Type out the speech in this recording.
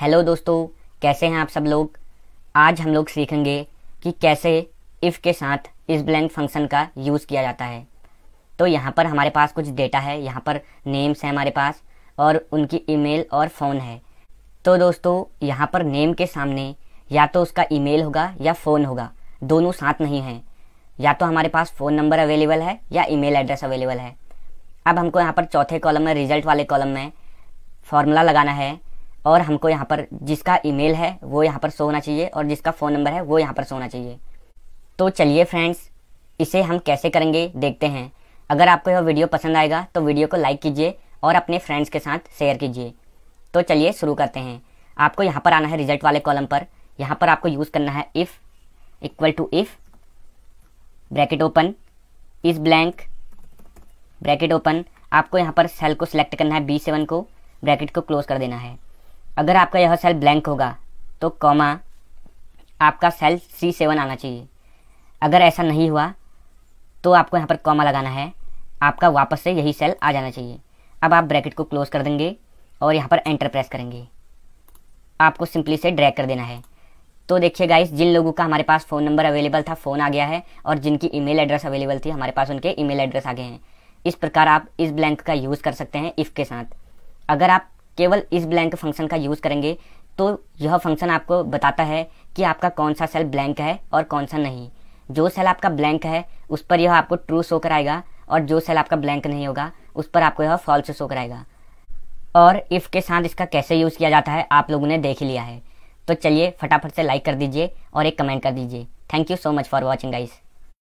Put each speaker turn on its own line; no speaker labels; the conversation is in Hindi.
हेलो दोस्तों कैसे हैं आप सब लोग आज हम लोग सीखेंगे कि कैसे इफ़ के साथ इस ब्लैंक फंक्शन का यूज़ किया जाता है तो यहाँ पर हमारे पास कुछ डेटा है यहाँ पर नेम्स हैं हमारे पास और उनकी ईमेल और फ़ोन है तो दोस्तों यहाँ पर नेम के सामने या तो उसका ईमेल होगा या फ़ोन होगा दोनों साथ नहीं हैं या तो हमारे पास फ़ोन नंबर अवेलेबल है या ई एड्रेस अवेलेबल है अब हमको यहाँ पर चौथे कॉलम में रिजल्ट वाले कॉलम में फॉर्मूला लगाना है और हमको यहाँ पर जिसका ईमेल है वो यहाँ पर सो होना चाहिए और जिसका फ़ोन नंबर है वो यहाँ पर सो होना चाहिए तो चलिए फ्रेंड्स इसे हम कैसे करेंगे देखते हैं अगर आपको यह वीडियो पसंद आएगा तो वीडियो को लाइक कीजिए और अपने फ्रेंड्स के साथ शेयर कीजिए तो चलिए शुरू करते हैं आपको यहाँ पर आना है रिजल्ट वाले कॉलम पर यहाँ पर आपको यूज़ करना है if equal to if bracket open is blank bracket open आपको यहाँ पर सेल को सिलेक्ट करना है बी सेवन को ब्रैकेट को क्लोज कर देना है अगर आपका यह सेल ब्लैंक होगा तो कॉमा आपका सेल सी सेवन आना चाहिए अगर ऐसा नहीं हुआ तो आपको यहाँ पर कॉमा लगाना है आपका वापस से यही सेल आ जाना चाहिए अब आप ब्रैकेट को क्लोज कर देंगे और यहाँ पर एंटर प्रेस करेंगे आपको सिंपली से ड्रैग कर देना है तो देखिए गाइस जिन लोगों का हमारे पास फ़ोन नंबर अवेलेबल था फ़ोन आ गया है और जिनकी ईमेल एड्रेस अवेलेबल थी हमारे पास उनके ईमेल एड्रेस आ गए हैं इस प्रकार आप इस ब्लैंक का यूज़ कर सकते हैं इफ़ के साथ अगर आप केवल इस ब्लैंक फंक्शन का यूज़ करेंगे तो यह फंक्शन आपको बताता है कि आपका कौन सा सेल ब्लैंक है और कौन सा नहीं जो सेल आपका ब्लैंक है उस पर यह आपको ट्रू शो कराएगा और जो सेल आपका ब्लैंक नहीं होगा उस पर आपको यह फॉल्स शो कराएगा और इफ़ के साथ इसका कैसे यूज़ किया जाता है आप लोगों ने देख लिया है तो चलिए फटाफट से लाइक कर दीजिए और एक कमेंट कर दीजिए thank you so much for watching guys